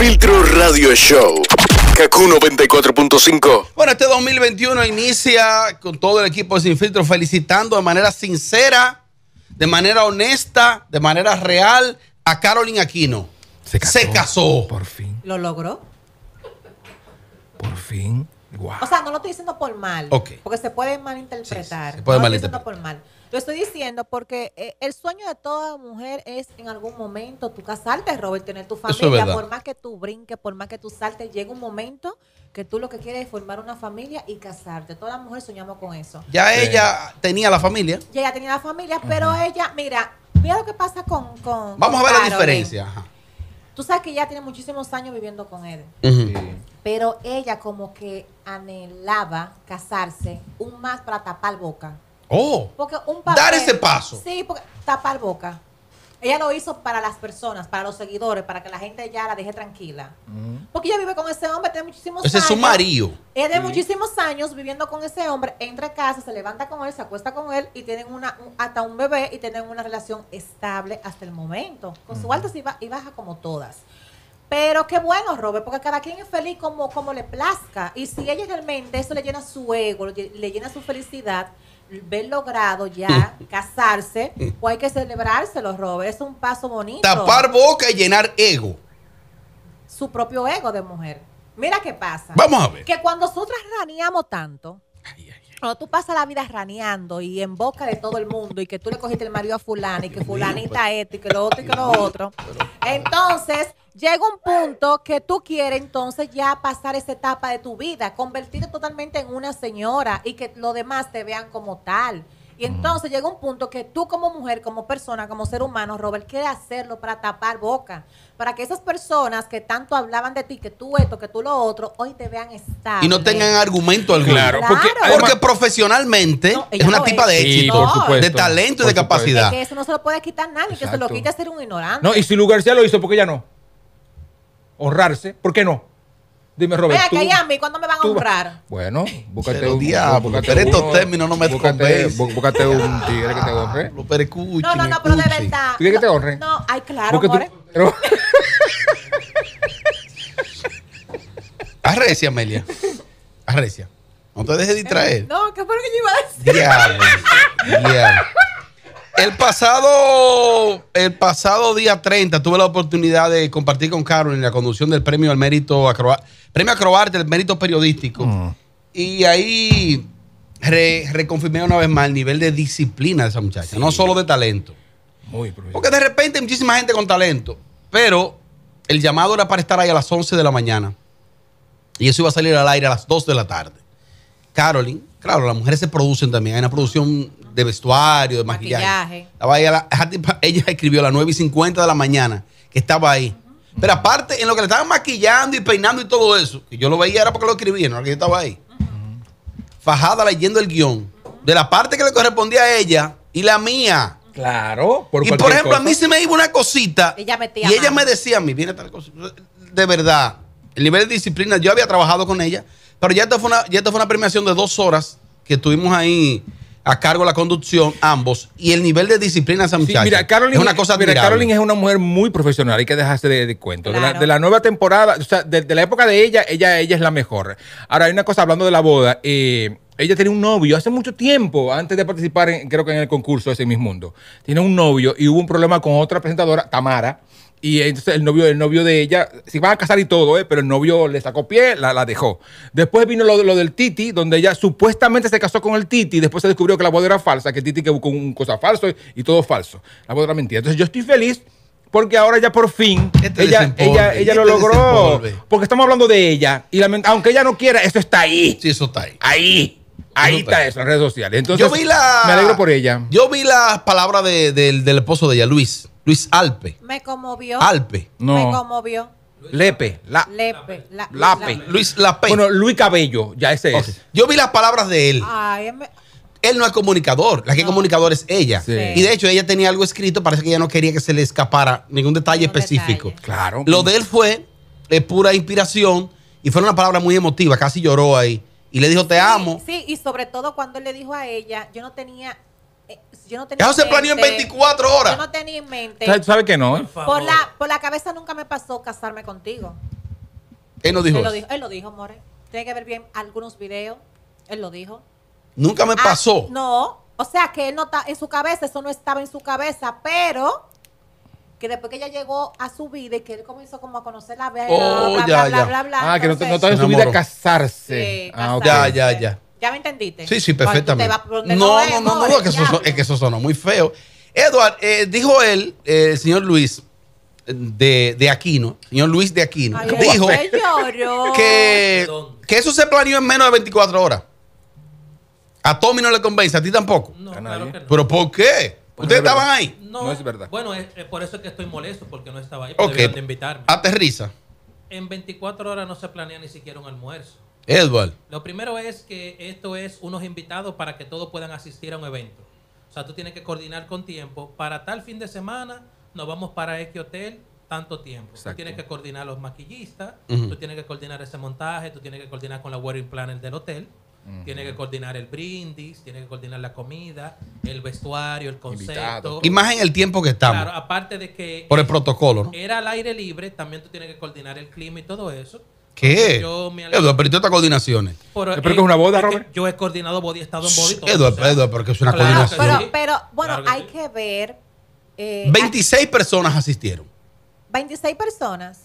Filtro Radio Show. Kaku 94.5. Bueno, este 2021 inicia con todo el equipo de Sin Filtro felicitando de manera sincera, de manera honesta, de manera real a Carolyn Aquino. Se casó. Por fin. ¿Lo logró? Por fin. O sea, no lo estoy diciendo por mal. Porque se puede malinterpretar. puede no Lo estoy diciendo por mal. Lo estoy diciendo porque eh, el sueño de toda mujer es en algún momento tú casarte, Robert, tener tu familia. por más que tú brinques, por más que tú saltes, llega un momento que tú lo que quieres es formar una familia y casarte. Todas las mujeres soñamos con eso. Ya ella tenía la familia. Ya ella tenía la familia, pero ella, mira, mira lo que pasa con. con Vamos a ver la diferencia. Tú sabes que ya tiene muchísimos años viviendo con él. Pero ella como que anhelaba casarse un más para tapar boca. Oh. Porque un dar ese paso. Sí, porque tapar boca. Ella lo hizo para las personas, para los seguidores, para que la gente ya la deje tranquila. Mm. Porque ella vive con ese hombre, tiene muchísimos años. Ese es su marido. Es de muchísimos años viviendo con ese hombre, entra a casa, se levanta con él, se acuesta con él y tienen una, hasta un bebé y tienen una relación estable hasta el momento, con su mm. alta y, baja como todas. Pero qué bueno, Robert, porque cada quien es feliz como, como le plazca. Y si ella realmente eso le llena su ego, le llena su felicidad, ver logrado ya mm. casarse, mm. pues hay que celebrárselo, Robert. Es un paso bonito. Tapar boca y llenar ego. Su propio ego de mujer. Mira qué pasa. Vamos a ver. Que cuando nosotras raneamos tanto, cuando tú pasas la vida raneando y en boca de todo el mundo y que tú le cogiste el marido a fulana y que fulanita esto y que lo otro y que lo otro, entonces llega un punto que tú quieres entonces ya pasar esa etapa de tu vida, convertirte totalmente en una señora y que los demás te vean como tal. Y entonces llega un punto que tú como mujer, como persona, como ser humano, Robert, quiere hacerlo para tapar boca? Para que esas personas que tanto hablaban de ti, que tú esto, que tú lo otro, hoy te vean estar. Y no tengan argumento al Claro, porque, profesionalmente es una tipa de éxito, de talento y de capacidad. Que eso no se lo puede quitar nadie, que se lo quita ser un ignorante. No, y si García lo hizo, ¿por qué ya no? honrarse, ¿por qué no? Dime, Roberto. Venga, que a mí, ¿cuándo me van a honrar? Bueno, búscate un diablo. Búscate estos términos no me búscate, búscate un tigre que te honre. No, no, no, pero de verdad. ¿Tú quieres que te honre? No, ay, claro, more. Pero... Arrecia, Amelia. recia. No te dejes distraer. No, ¿qué fue lo que yo iba a decir. Diablo. Diablo. El pasado, el pasado día 30 tuve la oportunidad de compartir con Carol en la conducción del premio al mérito premio del mérito periodístico. Mm. Y ahí reconfirmé una vez más el nivel de disciplina de esa muchacha, no solo de talento. Porque de repente hay muchísima gente con talento, pero el llamado era para estar ahí a las 11 de la mañana. Y eso iba a salir al aire a las 2 de la tarde. Carolyn, claro, las mujeres se producen también, hay una producción de vestuario, de maquillaje. Estaba ahí ella escribió a las 9 y 50 de la mañana que estaba ahí. Pero aparte, en lo que le estaban maquillando y peinando y todo eso, que yo lo veía era porque lo escribía, no era que yo estaba ahí. Fajada leyendo el guión de la parte que le correspondía a ella y la mía. Claro. y por ejemplo, a mí se me iba una cosita y ella me decía a mí, viene tal cosa. De verdad, el nivel de disciplina, yo había trabajado con ella, pero ya esto fue una, ya esto fue una premiación de dos horas que estuvimos ahí a cargo de la conducción, ambos, y el nivel de disciplina esa mira, Caroline, es una cosa mira, es una mujer muy profesional, hay que dejarse de, de De, la, nueva temporada, o sea, de, la época de ella, ella, ella es la mejor. Ahora, hay una cosa, hablando de la boda, eh, ella tiene un novio hace mucho tiempo, antes de participar, en, creo que en el concurso ese mismo mundo. Tiene un novio y hubo un problema con otra presentadora, Tamara y entonces el novio, el novio de ella, se iban a casar y todo, eh, pero el novio le sacó pie, la, dejó. Después vino lo, lo, del Titi, donde ella supuestamente se casó con el Titi, y después se descubrió que la boda era falsa, que el Titi que buscó un cosa falso y, todo falso. La boda era mentira. Entonces yo estoy feliz porque ahora ya por fin ella, ella, lo logró. Porque estamos hablando de ella. Y aunque ella no quiera, eso está ahí. Sí, eso está ahí. Ahí. Ahí está, eso en redes sociales. Entonces, yo vi la, me alegro por ella. Yo vi las palabras del esposo de ella, Luis. Luis Alpe. Me conmovió. Alpe. No. Me conmovió. Lepe, la, Lepe, la, Lape. Luis Lape. Bueno, Luis Cabello, ya ese Yo vi las palabras de él. Él no es comunicador, la que es comunicador es ella. Y de hecho, ella tenía algo escrito, parece que ella no quería que se le escapara ningún detalle específico. Claro. Lo de él fue pura inspiración y fue una palabra muy emotiva, casi lloró ahí. Y le dijo, te amo. Sí, y sobre todo cuando él le dijo a ella, yo no tenía eh, yo no tenía Eso se planeó en 24 horas. Yo no tenía en mente. ¿Sabes sabe que no? ¿eh? Por, la, por la cabeza nunca me pasó casarme contigo. Él no dijo. Él lo dijo, él lo dijo, More. Tiene que ver bien algunos videos. Él lo dijo. Nunca me ah, pasó. No. O sea, que él no está en su cabeza, eso no estaba en su cabeza, pero que después que ella llegó a su vida y que él comenzó como a conocerla la bla, bla, oh, bla, bla, bla, Ah, que no, no estaba en su vida casarse. Ah, casarse. Ya, ya, ya. ¿Ya me entendiste? Sí, sí, perfectamente. No, no, no, no, es, que eso, sonó muy feo. Edward, eh, dijo él, eh, el señor Luis, eh, de, de, Aquino, señor Luis de Aquino, dijo que, que, eso se planeó en menos de 24 horas. A Tommy no le convence, a ti tampoco. No, claro que no. ¿Pero por qué? ¿Ustedes estaban ahí? No, es verdad. Bueno, es, por eso es que estoy molesto, porque no estaba ahí. Okay. De invitarme. Aterriza. En 24 horas no se planea ni siquiera un almuerzo. Edward. Lo primero es que esto es unos invitados para que todos puedan asistir a un evento. O sea, tú tienes que coordinar con tiempo. Para tal fin de semana nos vamos para este hotel tanto tiempo. Tú tienes que coordinar los maquillistas, tú tienes que coordinar ese montaje, tú tienes que coordinar con la wedding planner del hotel, tienes que coordinar el brindis, tienes que coordinar la comida, el vestuario, el concepto. Y más en el tiempo que estamos. aparte de que... Por el protocolo. Era al aire libre, también tú tienes que coordinar el clima y todo eso. ¿Qué? Yo me Eduardo, pero tú estás coordinaciones. Pero, ¿Pero que es una boda, Robert? Yo he coordinado body, he estado en body. Todo, Eduardo, pero Eduardo, porque es una coordinación. Pero, bueno, hay que ver. Eh, 26 personas asistieron. 26 personas.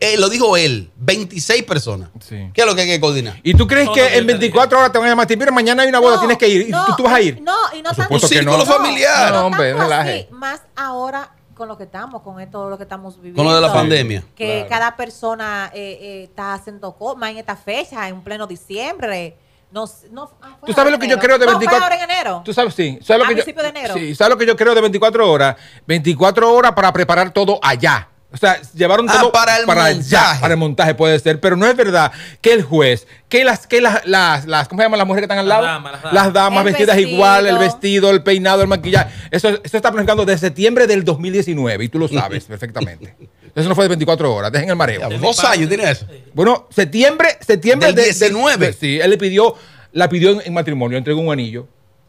Eh, lo dijo él, 26 personas. Sí. ¿Qué es lo que hay que coordinar? ¿Y tú crees que en 24 horas te van a llamar? Mira, mañana hay una boda, tienes que ir. tú, vas a ir? No, y no tanto. Un círculo familiar. No, hombre, relaje. más ahora con lo que estamos, con esto, lo que estamos viviendo. Con lo de la pandemia. Que cada persona eh, eh, está haciendo coma en esta fecha, en pleno diciembre. No, no, ah, ¿Tú sabes lo que yo creo de 24 en enero? ¿Tú sabes, sí. que yo, Sí, ¿Sabes lo que yo creo de 24 horas? 24 horas para preparar todo allá. O sea, llevaron ah, todo para, el montaje, para el montaje puede ser, pero no es verdad que el juez, que las, que las, las, las ¿cómo se llaman las mujeres que están al lado? Las damas, vestidas igual, el vestido, el peinado, el maquillaje. Eso, está planificando de septiembre del 2019 y tú lo sabes perfectamente. Eso no fue de 24 horas, dejen el mareo. Dos años tiene eso. Bueno, septiembre, septiembre del de, 19. sí, él le pidió, la pidió en matrimonio, entregó un anillo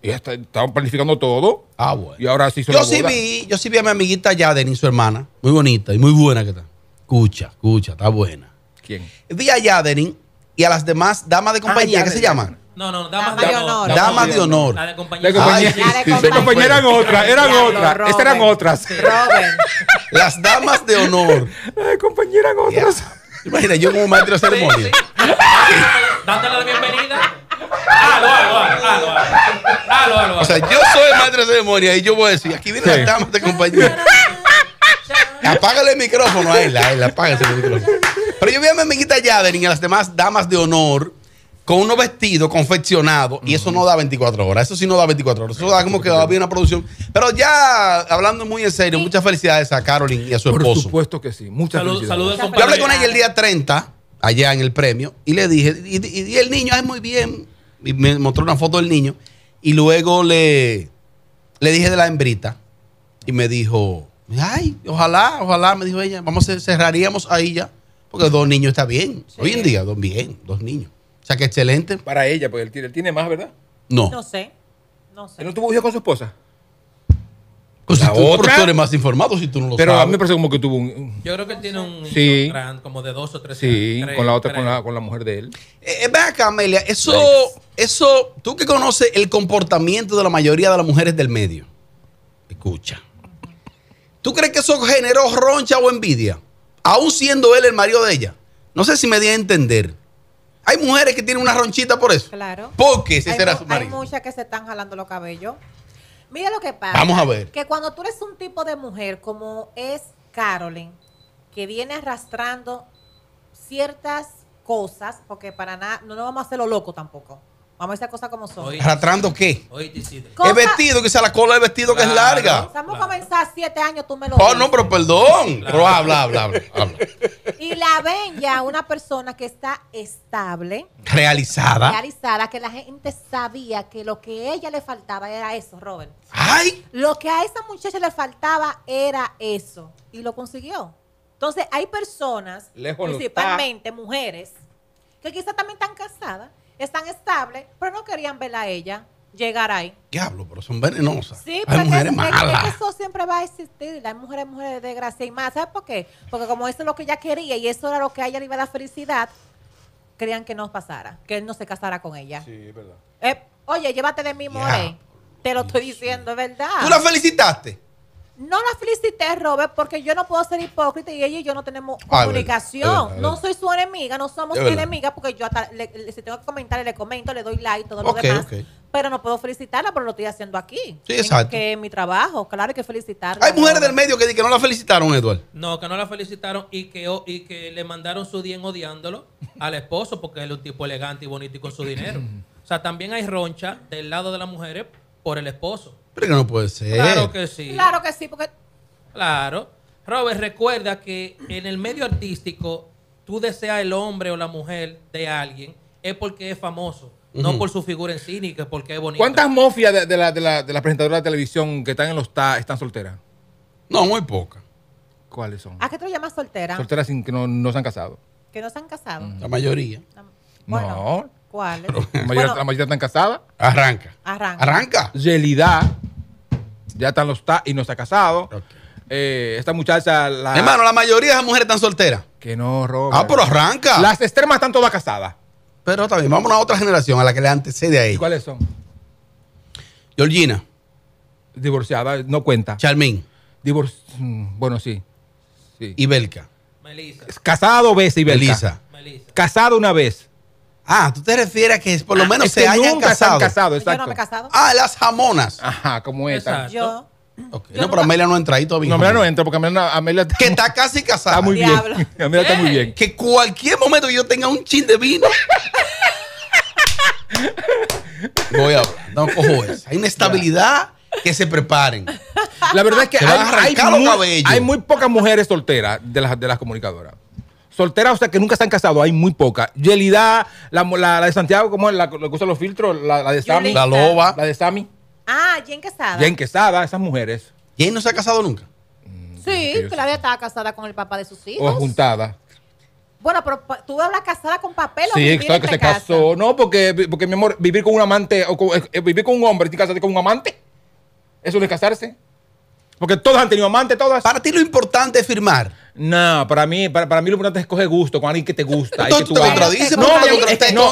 estaban planificando todo. Ah, bueno. Y ahora sí se yo sí vi, Yo sí vi a mi amiguita Yadenin, su hermana. Muy bonita y muy buena que está. Escucha, escucha, está buena. ¿Quién? Vi a Yadenin y a las demás damas de ah, compañía. ¿Qué se llaman? No, no, damas, de, honor. Damas de honor. las de compañía. eran otras, eran otras. Estas eran otras. Las damas de honor. Las de compañía eran otras. Imagina, yo como maestro de ceremonia. Dándole la bienvenida. O sea, yo soy el maestro de ceremonia y yo voy a decir, aquí viene las damas de compañía. Apágale el micrófono a él, a apágale el micrófono. Pero yo vi a mi amiguita Yaderin y a las demás damas de honor con unos vestidos confeccionados y eso no da 24 horas. Eso sí no da 24 horas. Eso da como que había una producción. Pero ya hablando muy en serio, muchas felicidades a Carolyn y a su esposo. Por supuesto que sí. Muchas felicidades. Saludos, Yo hablé con ella el día 30 allá en el premio y le dije, y, y el niño es muy bien y me mostró una foto del niño. Y luego le, le dije de la hembrita. Y me dijo, ay, ojalá, ojalá, me dijo ella, vamos, a cerraríamos ahí ya. Porque dos niños está bien. Hoy en día, dos bien, dos niños. O sea que excelente. Para ella, porque él tiene, tiene más, ¿verdad? No. No sé. No sé. no tuvo hijos con su esposa? Pues tú, eres más informado si tú no lo sabes. Pero a mí me parece como que tuvo un. Yo creo que tiene un. Sí. como de dos o tres. Sí, con la otra, con la, mujer de él. Eh, eh, ve acá, Amelia. Eso, eso. Tú que conoces el comportamiento de la mayoría de las mujeres del medio. Escucha. ¿Tú crees que eso generó roncha o envidia? Aún siendo él el marido de ella. No sé si me di a entender. Hay mujeres que tienen una ronchita por eso. Claro. Porque ese será su marido. Hay muchas que se están jalando los cabellos. Mira lo que pasa. Vamos a ver. Que cuando tú eres un tipo de mujer como es Carolyn, que viene arrastrando ciertas cosas, porque para nada, no nos vamos a hacer lo loco tampoco. Vamos a hacer cosas como son. ¿Arrastrando qué? Hoy vestido, que sea la cola del vestido que es larga. Vamos a comenzar siete años, tú me lo Oh, no, pero perdón. Pero habla, habla. habla. Y la ven ya una persona que está estable. Realizada. Realizada, que la gente sabía que lo que a ella le faltaba era eso, Robert. ¡Ay! Lo que a esa muchacha le faltaba era eso. Y lo consiguió. Entonces, hay personas, principalmente mujeres, que quizás también están casadas, están estables, pero no querían verla a ella llegar ahí. Diablo, pero son venenosas. Sí, hay mujeres es, malas. eso siempre va a existir. Las mujeres, mujeres de desgracia y más. ¿Sabes por qué? Porque como eso es lo que ella quería y eso era lo que a ella le iba a felicidad, creían que no pasara, que él no se casara con ella. Sí, es verdad. Eh, oye, llévate de mi Te lo estoy diciendo, es verdad. ¿Tú la felicitaste? No la felicité, Robert, porque yo no puedo ser hipócrita y ella y yo no tenemos ah, comunicación. No soy su enemiga, no somos enemigas, porque yo hasta le, si tengo que comentar, le comento, le doy like, todo lo demás. Pero no puedo felicitarla por lo estoy haciendo aquí. Sí, exacto. Que mi trabajo, claro, hay que felicitarla. Hay mujeres del medio que, que no la felicitaron, Eduardo. No, que no la felicitaron y que, y que le mandaron su bien odiándolo al esposo porque él es un tipo elegante y bonito y con su dinero. O sea, también hay roncha del lado de las mujeres por el esposo. Pero que no puede ser. Claro que sí. Claro que sí, porque... Claro. Robert, recuerda que en el medio artístico, tú deseas el hombre o la mujer de alguien es porque es famoso. No por su figura en es porque es bonito. ¿Cuántas mofias de, la las de la, de presentadoras de televisión que están en los ta, están solteras? No, muy pocas. ¿Cuáles son? ¿A qué te llamas soltera? soltera sin que no, se han casado. ¿Que no se han casado? La mayoría. bueno, no. ¿Cuáles? La, mayoría, están casadas. Arranca. Arranca. Arranca. Yelida ya están los y no está casado. Eh, esta muchacha. La... Hermano, la mayoría de las mujeres están solteras. Que no, roba. Ah, pero arranca. Las extremas están todas casadas. Pero también, vamos a otra generación, a la que le antecede ahí ¿Y ¿Cuáles son? Georgina. Divorciada, no cuenta. Charmín. Divorciada. Mm, bueno, sí. Y Belka. Melisa. Casado, veces y Belka. Casado una vez. Ah, tú te refieres a que por lo ah, menos se hayan casado. no me casado. Ah, las jamonas. Ajá, como esta. Yo. No, pero Amelia no entra ahí todavía. No, Amelia no entra porque Amelia, Amelia está, que está casi casada. Está muy bien. Amelia está muy bien. Que cualquier momento yo tenga un chin de vino. Voy a hablar. No cojo eso. Hay una estabilidad que se preparen. La verdad es que hay, muy, hay muy pocas mujeres solteras de las, de las comunicadoras. Soltera, o sea, que nunca se han casado, hay muy pocas. Yelida, la, de Santiago, ¿cómo es la que usa los filtros? La, de Sammy. La loba. La de Sammy. Ah, Jen Quesada. Jen Quesada, esas mujeres. ¿Quién no se ha casado nunca. Mm, sí, que la Claudia estaba casada con el papá de sus hijos. O juntada. Bueno, pero tú hablas casada con papel o Sí, que se casó. No, porque, porque, mi amor, vivir con un amante, o eh, vivir con un hombre y casarte con un amante, eso no es casarse. Porque todas han tenido amantes, todas. Para ti lo importante es firmar. No, para mí, para, mí lo importante es coger gusto con alguien que te gusta. y que tú te contradices, no, te, contradice, no,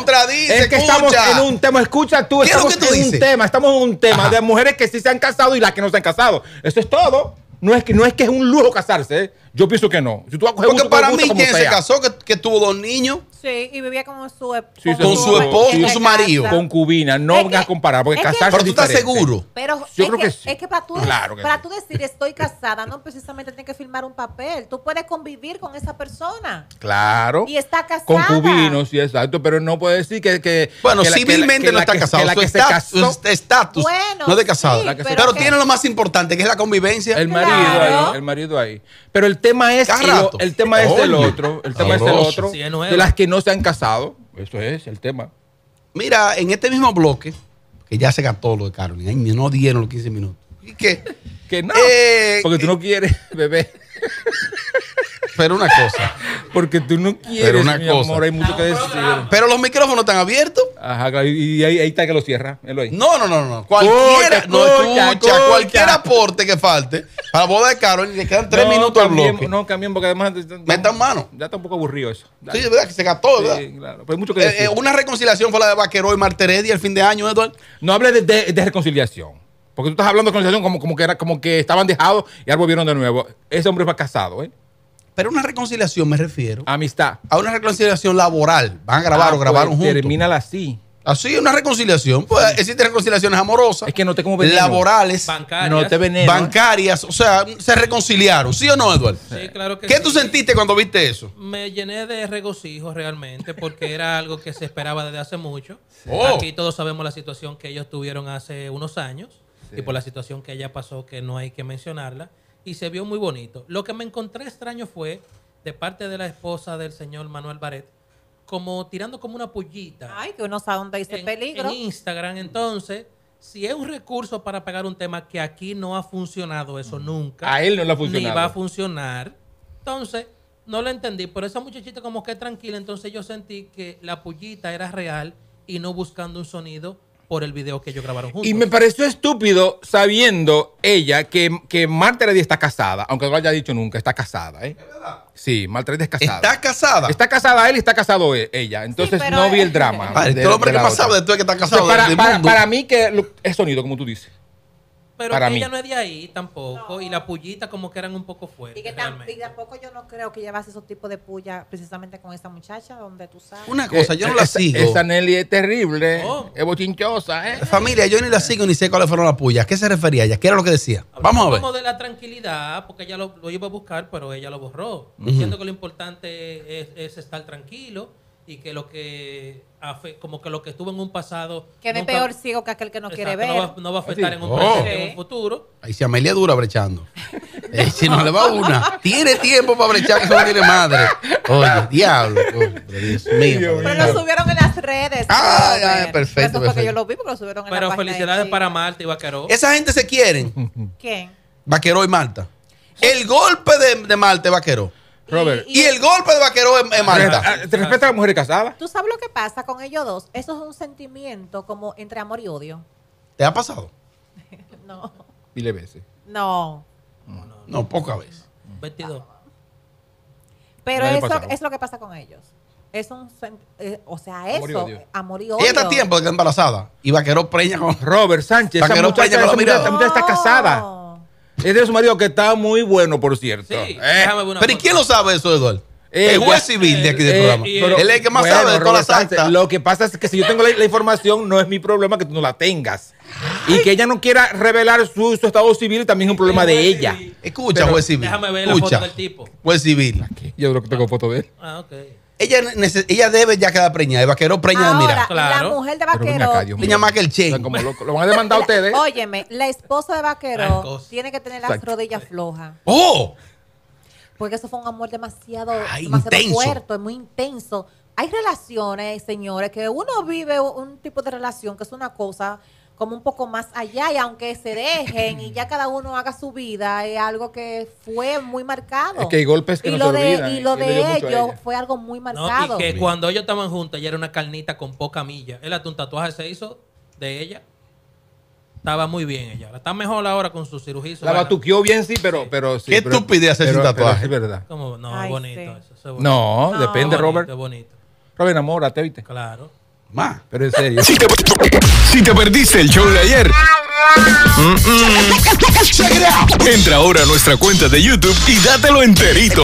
Es que estamos en un tema, escucha tú, estamos en un tema, estamos en un tema de mujeres que sí se han casado y las que no se han casado. Eso es todo. No es que, no es, que es un lujo casarse, ¿eh? yo pienso que no. Si tú vas a coger Porque gusto, para mí, quien se casó, que, que tuvo dos niños. Sí, y vivía con su esposo. con su esposo, con su marido. Concubina, no es vengas a comparar, porque casarse Pero tú estás seguro. Pero Yo creo que, es que para tú, para decir estoy casada, no precisamente tiene que firmar un papel. Tú puedes convivir con esa persona. Claro. Y está casada. Concubino, sí, exacto, pero no puede decir que... bueno, civilmente no está casado. La que Estatus, bueno, no de casado. pero, tiene lo más importante, que es la convivencia. El marido ahí, el marido ahí. Pero el tema es... El tema es el otro. El tema es el otro. De las que no se han casado. Eso es el tema. Mira, en este mismo bloque, que ya se gastó lo de Carolina, no dieron los 15 minutos. ¿Y qué? Que no. Eh, porque tú no eh, quieres, bebé. Pero una cosa. Porque tú no quieres, Pero una cosa. amor, hay mucho que decir. Pero los micrófonos están abiertos. Ajá, y ahí, está que lo cierra. No, no, no, no. Cualquiera, no, escucha, cualquier aporte que falte para boda de Carol, le quedan tres minutos al bloque. No, cambien, porque además. Metan mano. Ya está un poco aburrido eso. Sí, es verdad que se gastó, ¿verdad? Sí, claro. mucho que eh, decir. Eh, una reconciliación fue la de Vaqueró y Marteredi el fin de año, Eduardo. No hables de, reconciliación. Porque tú estás hablando de reconciliación como, como, que, era, como que estaban dejados y algo volvieron de nuevo. Ese hombre fue casado, ¿eh? Pero una reconciliación me refiero. Amistad. A una reconciliación laboral. Van a grabar ah, o pues, grabaron un juntos. Termínala así. Así, una reconciliación. Pues existen reconciliaciones amorosas. Es que no te como Laborales. Bancarias. No te Bancarias. O sea, se reconciliaron. ¿Sí o no, Eduardo? Sí, claro que sí. ¿Qué tú sentiste cuando viste eso? Me llené de regocijo realmente porque era algo que se esperaba desde hace mucho. Aquí oh. todos sabemos la situación que ellos tuvieron hace unos años y por la situación que ella pasó que no hay que mencionarla y se vio muy bonito. Lo que me encontré extraño fue, de parte de la esposa del señor Manuel Baret, como tirando como una pullita. Ay, que uno sabe dónde dice peligro. En Instagram, entonces, si es un recurso para pegar un tema que aquí no ha funcionado eso mm. nunca. A él no le ha funcionado. va a funcionar. Entonces, no lo entendí. Pero esa muchachita como que tranquila, entonces yo sentí que la pullita era real y no buscando un sonido por el video que ellos grabaron juntos. Y me pareció estúpido sabiendo ella que, que Marta Heredia está casada, aunque no lo haya dicho nunca, está casada, ¿eh? Sí, Marta Heredia es casada. ¿Está casada? Está casada él y está casado e-, ella. Entonces no vi el drama. todo ah, lo que pasaba después que está casado. para, mí que es sonido, como tú dices. Pero ella no es de ahí tampoco. Y la pullita como que eran un poco fuertes. Y, tampoco yo no creo que llevas esos tipos de pullas precisamente con esa muchacha, donde tú sabes. Una cosa, yo no eh, la sigo. Esa Nelly es terrible, oh. es bochinchosa. ¿eh? Familia, yo ni la sigo ni sé cuáles fueron las pullas. ¿Qué se refería ella? ¿Qué era lo que decía? Vamos a ver. Como de la tranquilidad, porque ella lo, iba a buscar, pero ella lo borró. Diciendo que lo importante es estar tranquilo y que lo que como que lo que estuvo en un pasado quede peor ciego que aquel que no quiere ver no va, a afectar en un, oh. futuro ahí se Amelia dura brechando eh, si no le va una tiene tiempo para brechar eso no tiene madre oye diablo Dios mío pero lo subieron en las redes ah, perfecto, pero felicidades para Marta y Vaqueró esa gente se quieren quién Vaqueró y Marta el golpe de, de Marta Vaqueró y, el golpe de vaquero es Marta. Eh, ¿Te respeta a la mujer casada? ¿Tú sabes lo que pasa con ellos dos? Eso es un sentimiento como entre amor y odio. ¿Te ha pasado? no. Miles veces. No. No, no, no pocas veces. 22. Pero eso es lo que pasa con ellos. Es un, eh, o sea, eso, amor y, odio. Ella está tiempo de que embarazada y vaquero preña con Robert Sánchez. Vaquero esa muchacha, preña con la mirada. está casada. Es de su marido que está muy bueno, por cierto. Sí, eh, Pero ¿y quién lo sabe eso, Eduardo? Eh, eh, el juez civil de aquí del eh, programa. él es el que más sabe de todas las actas. Lo que pasa es que si yo tengo la, información, no es mi problema que tú no la tengas. Y que ella no quiera revelar su, su estado civil también es un problema de ella. Escucha, juez civil. Déjame ver Escucha. la foto del tipo. Juez civil. Yo creo que tengo foto de él. Ah, ok ella, ella debe ya quedar preñada. El vaquero preña Ahora, de La mujer de vaquero. niña más que el che. como lo, van a demandar ustedes. Óyeme, la esposa de vaquero tiene que tener las rodillas flojas. ¡Oh! Porque eso fue un amor demasiado, fuerte, muy intenso. Hay relaciones, señores, que uno vive un tipo de relación que es una cosa como un poco más allá y aunque se dejen y ya cada uno haga su vida, es algo que fue muy marcado. que hay golpes y lo de, Y eh, lo de ellos fue algo muy marcado. y que cuando ellos estaban juntos, ella era una carnita con poca milla. Él hasta tatuaje se hizo de ella. Estaba muy bien ella. Está mejor ahora con su cirugía. la batuqueó bien, sí, pero. pero sí, ¿Qué estúpida estupidez hacer tatuaje? es verdad. No, bonito, eso, No, depende, Robert. Robert, enamórate, ¿viste? Claro. Ma, pero en serio. Si te, perdiste el show de ayer. Entra ahora a nuestra cuenta de YouTube y dátelo enterito.